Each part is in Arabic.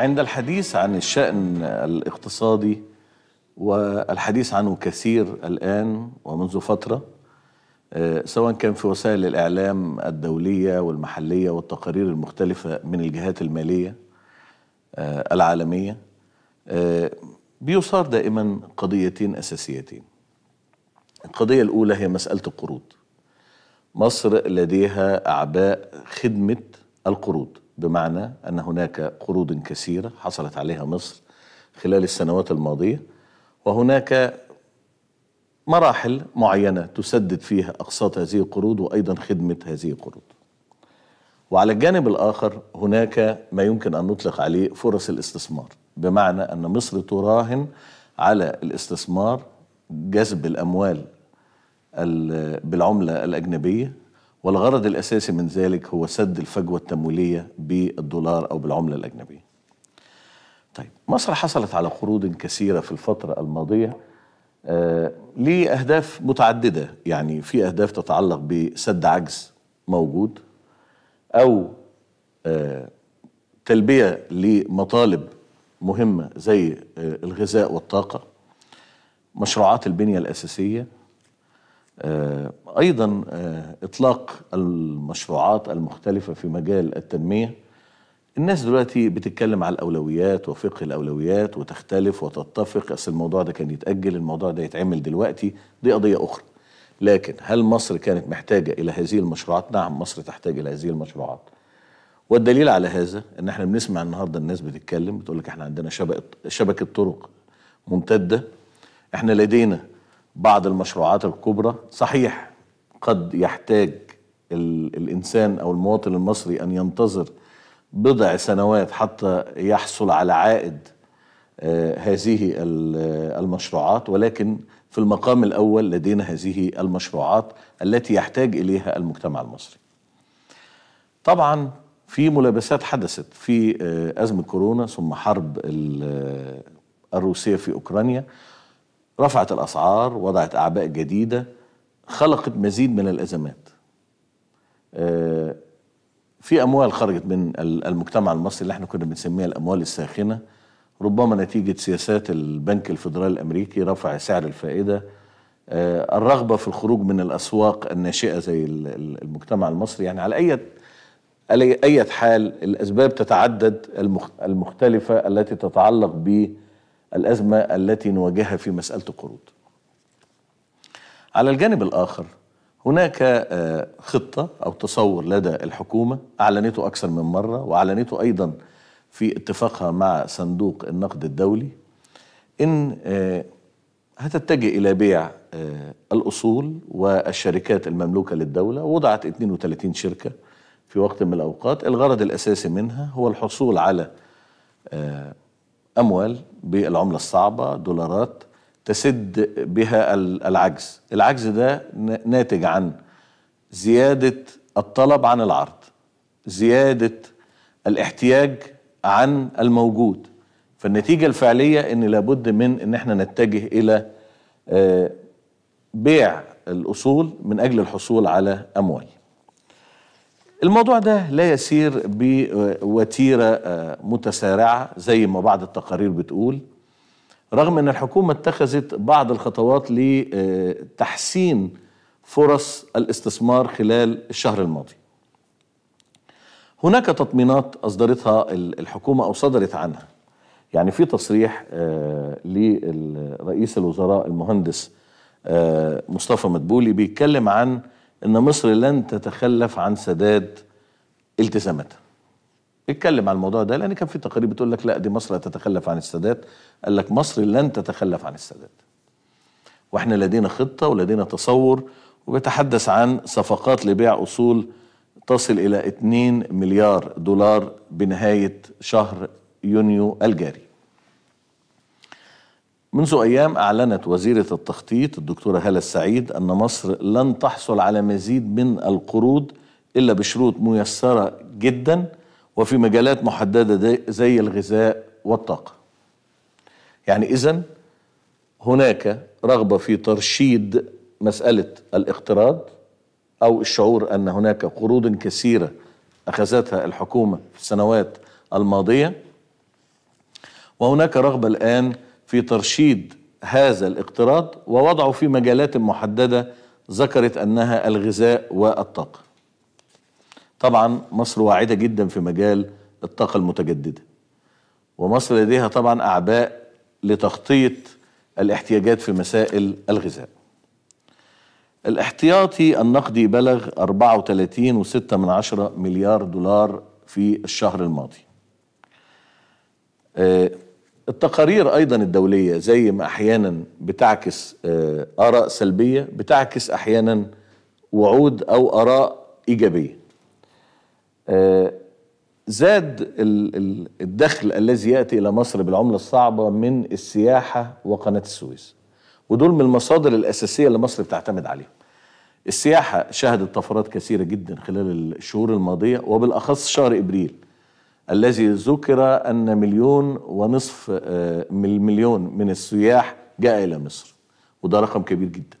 عند الحديث عن الشأن الاقتصادي والحديث عنه كثير الآن ومنذ فترة آه، سواء كان في وسائل الإعلام الدولية والمحلية والتقارير المختلفة من الجهات المالية آه، العالمية آه، بيثار دائما قضيتين أساسيتين القضية الأولى هي مسألة القروض مصر لديها أعباء خدمة القروض بمعنى أن هناك قروض كثيرة حصلت عليها مصر خلال السنوات الماضية وهناك مراحل معينة تسدد فيها أقساط هذه القروض وأيضا خدمة هذه القروض وعلى الجانب الآخر هناك ما يمكن أن نطلق عليه فرص الاستثمار بمعنى أن مصر تراهن على الاستثمار جذب الأموال بالعملة الأجنبية والغرض الأساسي من ذلك هو سد الفجوة التمويلية بالدولار أو بالعملة الأجنبية طيب مصر حصلت على قروض كثيرة في الفترة الماضية آه لأهداف متعددة يعني في أهداف تتعلق بسد عجز موجود أو آه تلبية لمطالب مهمة زي آه الغذاء والطاقة مشروعات البنية الأساسية آه، ايضا آه، اطلاق المشروعات المختلفه في مجال التنميه الناس دلوقتي بتتكلم على الاولويات وفقه الاولويات وتختلف وتتفق اصل الموضوع ده كان يتاجل الموضوع ده يتعمل دلوقتي دي قضيه اخرى لكن هل مصر كانت محتاجه الى هذه المشروعات نعم مصر تحتاج الى هذه المشروعات والدليل على هذا ان احنا بنسمع النهارده الناس بتتكلم بتقول لك احنا عندنا شبكه شبكه طرق ممتده احنا لدينا بعض المشروعات الكبرى صحيح قد يحتاج الإنسان أو المواطن المصري أن ينتظر بضع سنوات حتى يحصل على عائد آه، هذه المشروعات ولكن في المقام الأول لدينا هذه المشروعات التي يحتاج إليها المجتمع المصري طبعا في ملابسات حدثت في آه، أزمة كورونا ثم حرب الروسية في أوكرانيا رفعت الأسعار وضعت أعباء جديدة خلقت مزيد من الأزمات آه، في أموال خرجت من المجتمع المصري اللي احنا كنا بنسميها الأموال الساخنة ربما نتيجة سياسات البنك الفيدرالي الأمريكي رفع سعر الفائدة آه، الرغبة في الخروج من الأسواق الناشئة زي المجتمع المصري يعني على أي على أي حال الأسباب تتعدد المختلفة التي تتعلق ب الأزمة التي نواجهها في مسألة القروض على الجانب الآخر هناك آه، خطة أو تصور لدى الحكومة أعلنته أكثر من مرة وأعلنته أيضا في اتفاقها مع صندوق النقد الدولي إن آه، هتتجه إلى بيع آه، الأصول والشركات المملوكة للدولة وضعت 32 شركة في وقت من الأوقات الغرض الأساسي منها هو الحصول على اموال بالعمله الصعبه دولارات تسد بها العجز العجز ده ناتج عن زياده الطلب عن العرض زياده الاحتياج عن الموجود فالنتيجه الفعليه ان لابد من ان احنا نتجه الى آه، بيع الاصول من اجل الحصول على اموال الموضوع ده لا يسير بوتيره آه، متسارعه زي ما بعض التقارير بتقول رغم ان الحكومه اتخذت بعض الخطوات لتحسين فرص الاستثمار خلال الشهر الماضي. هناك تطمينات اصدرتها الحكومه او صدرت عنها. يعني في تصريح آه، لرئيس الوزراء المهندس آه، مصطفى مدبولي بيتكلم عن ان مصر لن تتخلف عن سداد التزاماتها اتكلم عن الموضوع ده لان كان في تقارير بتقول لك لا دي مصر هتتخلف عن السداد قال لك مصر لن تتخلف عن السداد واحنا لدينا خطه ولدينا تصور وبيتحدث عن صفقات لبيع اصول تصل الى 2 مليار دولار بنهايه شهر يونيو الجاري منذ أيام أعلنت وزيرة التخطيط الدكتورة هالة السعيد أن مصر لن تحصل على مزيد من القروض إلا بشروط ميسرة جدا وفي مجالات محددة زي الغذاء والطاقة يعني إذا هناك رغبة في ترشيد مسألة الاقتراض أو الشعور أن هناك قروض كثيرة أخذتها الحكومة في السنوات الماضية وهناك رغبة الآن في ترشيد هذا الاقتراض ووضعه في مجالات محددة ذكرت أنها الغذاء والطاقة طبعا مصر واعدة جدا في مجال الطاقة المتجددة ومصر لديها طبعا أعباء لتغطية الاحتياجات في مسائل الغذاء الاحتياطي النقدي بلغ 34.6 مليار دولار في الشهر الماضي آه، التقارير ايضا الدوليه زي ما احيانا بتعكس آه، اراء سلبيه بتعكس احيانا وعود او اراء ايجابيه آه، زاد الدخل الذي ياتي الى مصر بالعمله الصعبه من السياحه وقناه السويس ودول من المصادر الاساسيه اللي مصر بتعتمد عليهم السياحه شهدت طفرات كثيره جدا خلال الشهور الماضيه وبالاخص شهر ابريل الذي ذكر أن مليون ونصف آه، من مليون من السياح جاء إلى مصر وده رقم كبير جدا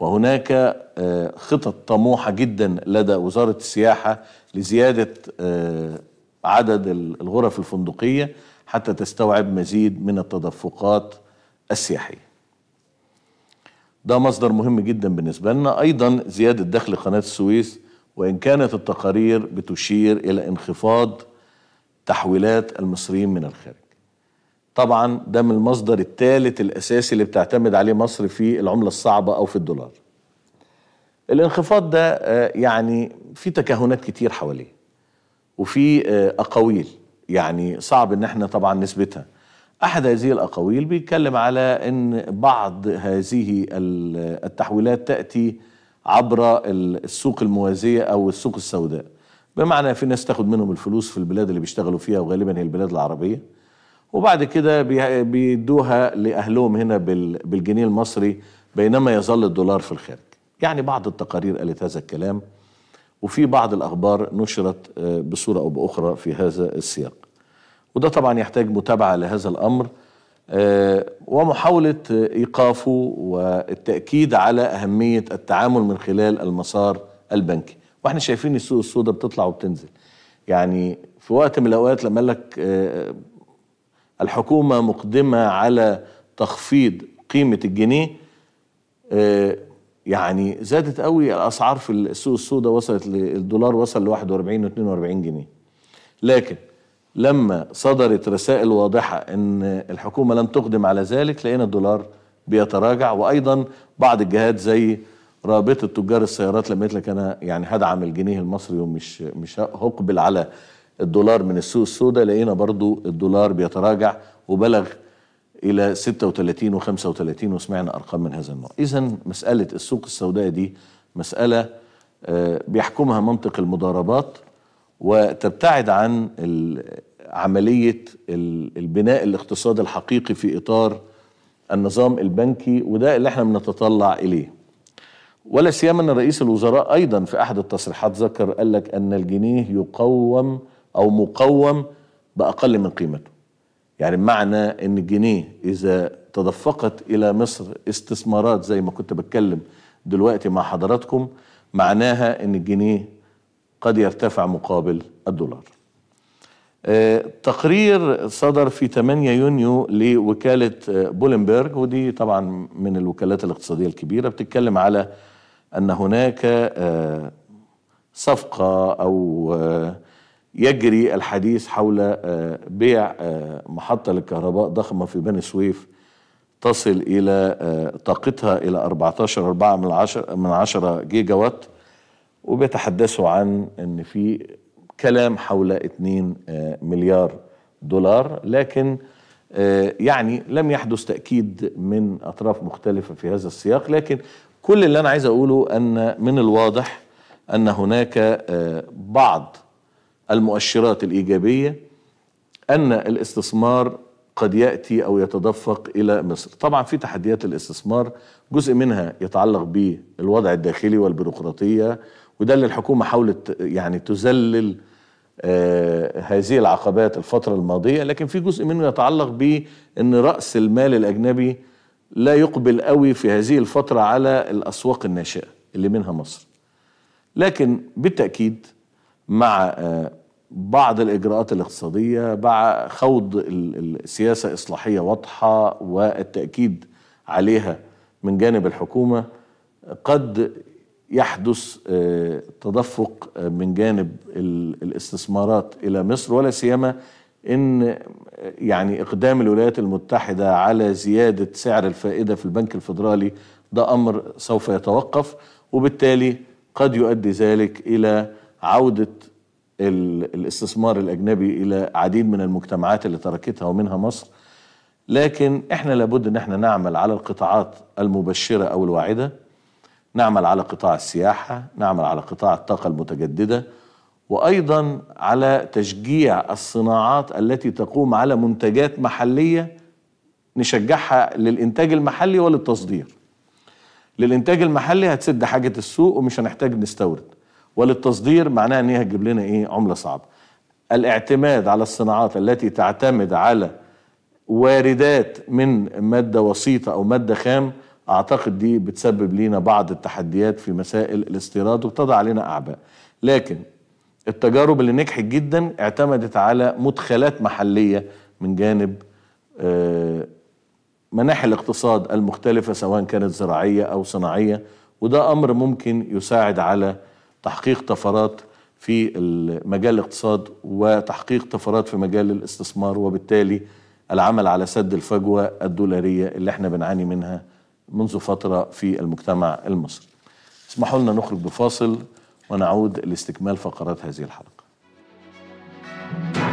وهناك آه، خطط طموحة جدا لدى وزارة السياحة لزيادة آه، عدد الغرف الفندقية حتى تستوعب مزيد من التدفقات السياحية ده مصدر مهم جدا بالنسبة لنا أيضا زيادة دخل قناة السويس وإن كانت التقارير بتشير إلى انخفاض تحويلات المصريين من الخارج طبعا ده من المصدر الثالث الأساسي اللي بتعتمد عليه مصر في العملة الصعبة أو في الدولار الانخفاض ده آه، يعني في تكهنات كتير حواليه وفي آه، أقاويل يعني صعب ان احنا طبعا نثبتها احد هذه الاقاويل بيتكلم على ان بعض هذه التحويلات تاتي عبر السوق الموازيه او السوق السوداء بمعنى في ناس تاخد منهم الفلوس في البلاد اللي بيشتغلوا فيها وغالبا هي البلاد العربية وبعد كده بيدوها لأهلهم هنا بالجنيه المصري بينما يظل الدولار في الخارج يعني بعض التقارير قالت هذا الكلام وفي بعض الأخبار نشرت آه، بصورة أو بأخرى في هذا السياق وده طبعا يحتاج متابعة لهذا الأمر آه، ومحاولة إيقافه والتأكيد على أهمية التعامل من خلال المسار البنكي واحنا شايفين السوق السوداء بتطلع وبتنزل يعني في وقت من الاوقات لما قال لك آه، آه، الحكومه مقدمه على تخفيض قيمه الجنيه آه، يعني زادت قوي الاسعار في السوق السوداء وصلت للدولار وصل ل 41 و 42 جنيه لكن لما صدرت رسائل واضحه ان الحكومه لن تقدم على ذلك لقينا الدولار بيتراجع وايضا بعض الجهات زي رابطه تجار السيارات لما قالت لك انا يعني هدعم الجنيه المصري ومش مش هقبل على الدولار من السوق السوداء لقينا برضو الدولار بيتراجع وبلغ الى 36 و35 وسمعنا ارقام من هذا النوع اذا مساله السوق السوداء دي مساله آه، بيحكمها منطق المضاربات وتبتعد عن عمليه البناء الاقتصادي الحقيقي في اطار النظام البنكي وده اللي احنا بنتطلع اليه ولا سيما ان رئيس الوزراء ايضا في احد التصريحات ذكر قال لك ان الجنيه يقوم او مقوم باقل من قيمته. يعني معنى ان الجنيه اذا تدفقت الى مصر استثمارات زي ما كنت بتكلم دلوقتي مع حضراتكم معناها ان الجنيه قد يرتفع مقابل الدولار. آه، تقرير صدر في 8 يونيو لوكالة آه، بولنبرج ودي طبعا من الوكالات الاقتصادية الكبيرة بتتكلم على أن هناك آه، صفقة أو يجري الحديث حول بيع محطة للكهرباء ضخمة في بني سويف تصل إلى طاقتها إلى 14.4 من 10 جيجا وات وبيتحدثوا عن أن في كلام حول 2 آه، مليار دولار لكن آه، يعني لم يحدث تأكيد من أطراف مختلفة في هذا السياق لكن كل اللي أنا عايز أقوله أن من الواضح أن هناك آه، بعض المؤشرات الإيجابية أن الاستثمار قد يأتي أو يتدفق إلى مصر طبعا في تحديات الاستثمار جزء منها يتعلق بالوضع الداخلي والبيروقراطية وده اللي الحكومة حاولت يعني تذلل آه، هذه العقبات الفترة الماضية لكن في جزء منه يتعلق بأن رأس المال الأجنبي لا يقبل قوي في هذه الفترة على الأسواق الناشئة اللي منها مصر لكن بالتأكيد مع آه، بعض الإجراءات الاقتصادية مع خوض السياسة إصلاحية واضحة والتأكيد عليها من جانب الحكومة قد يحدث آه، تدفق آه، من جانب الاستثمارات الى مصر ولا سيما ان آه، يعني اقدام الولايات المتحده على زياده سعر الفائده في البنك الفدرالي ده امر سوف يتوقف وبالتالي قد يؤدي ذلك الى عوده الاستثمار الاجنبي الى عديد من المجتمعات اللي تركتها ومنها مصر لكن احنا لابد ان احنا نعمل على القطاعات المبشره او الواعده نعمل على قطاع السياحة نعمل على قطاع الطاقة المتجددة وأيضا على تشجيع الصناعات التي تقوم على منتجات محلية نشجعها للإنتاج المحلي وللتصدير للإنتاج المحلي هتسد حاجة السوق ومش هنحتاج نستورد وللتصدير معناها ان هي هتجيب لنا ايه عمله صعبه الاعتماد على الصناعات التي تعتمد على واردات من ماده وسيطه او ماده خام اعتقد دي بتسبب لينا بعض التحديات في مسائل الاستيراد وبتضع علينا اعباء لكن التجارب اللي نجحت جدا اعتمدت على مدخلات محليه من جانب آه، مناحي الاقتصاد المختلفه سواء كانت زراعيه او صناعيه وده امر ممكن يساعد على تحقيق طفرات في مجال الاقتصاد وتحقيق طفرات في مجال الاستثمار وبالتالي العمل على سد الفجوه الدولاريه اللي احنا بنعاني منها منذ فترة في المجتمع المصري اسمحوا لنا نخرج بفاصل ونعود لاستكمال فقرات هذه الحلقة